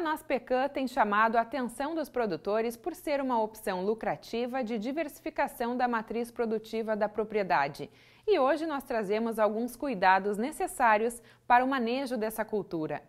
A Naspecan tem chamado a atenção dos produtores por ser uma opção lucrativa de diversificação da matriz produtiva da propriedade. E hoje nós trazemos alguns cuidados necessários para o manejo dessa cultura.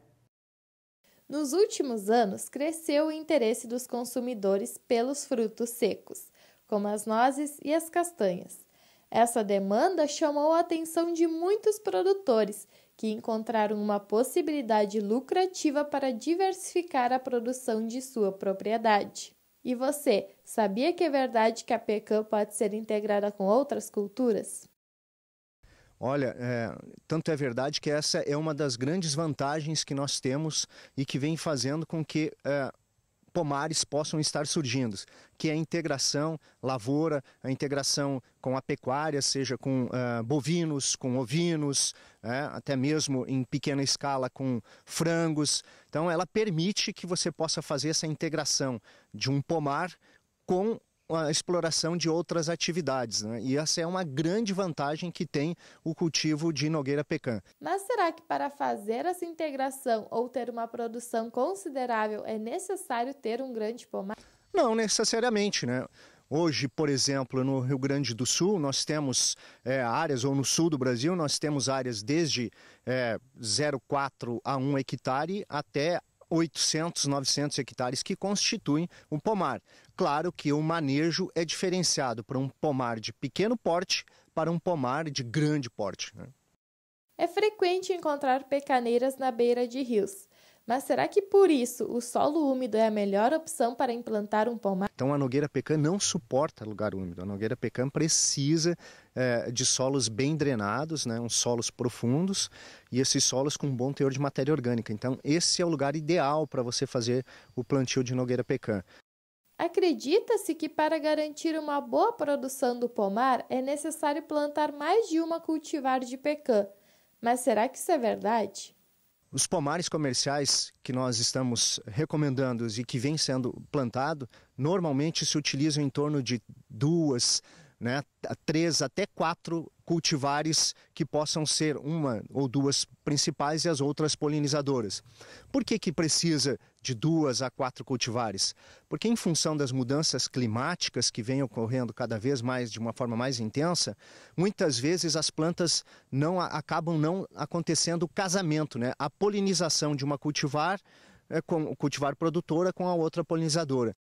Nos últimos anos, cresceu o interesse dos consumidores pelos frutos secos, como as nozes e as castanhas. Essa demanda chamou a atenção de muitos produtores que encontraram uma possibilidade lucrativa para diversificar a produção de sua propriedade. E você, sabia que é verdade que a pecan pode ser integrada com outras culturas? Olha, é, tanto é verdade que essa é uma das grandes vantagens que nós temos e que vem fazendo com que é, pomares possam estar surgindo, que é a integração lavoura, a integração com a pecuária, seja com uh, bovinos, com ovinos, né, até mesmo em pequena escala com frangos. Então, ela permite que você possa fazer essa integração de um pomar com a exploração de outras atividades. Né? E essa é uma grande vantagem que tem o cultivo de nogueira pecan. Mas será que para fazer essa integração ou ter uma produção considerável é necessário ter um grande pomar? Não necessariamente, né? Hoje, por exemplo, no Rio Grande do Sul, nós temos é, áreas, ou no sul do Brasil, nós temos áreas desde é, eh, 0,4 a 1 hectare até 800, 900 hectares que constituem um pomar. Claro que o manejo é diferenciado para um pomar de pequeno porte para um pomar de grande porte. Né? É frequente encontrar pecaneiras na beira de rios. Mas será que por isso o solo úmido é a melhor opção para implantar um pomar? Então a nogueira pecan não suporta lugar úmido. A nogueira pecan precisa é, de solos bem drenados, né, uns solos profundos e esses solos com um bom teor de matéria orgânica. Então esse é o lugar ideal para você fazer o plantio de nogueira pecan. Acredita-se que para garantir uma boa produção do pomar é necessário plantar mais de uma cultivar de pecan. Mas será que isso é verdade? Os pomares comerciais que nós estamos recomendando e que vem sendo plantado, normalmente se utilizam em torno de duas né, três até quatro cultivares que possam ser uma ou duas principais e as outras polinizadoras. Por que, que precisa de duas a quatro cultivares? Porque em função das mudanças climáticas que vêm ocorrendo cada vez mais de uma forma mais intensa, muitas vezes as plantas não acabam não acontecendo o casamento, né? A polinização de uma cultivar é com cultivar produtora com a outra polinizadora.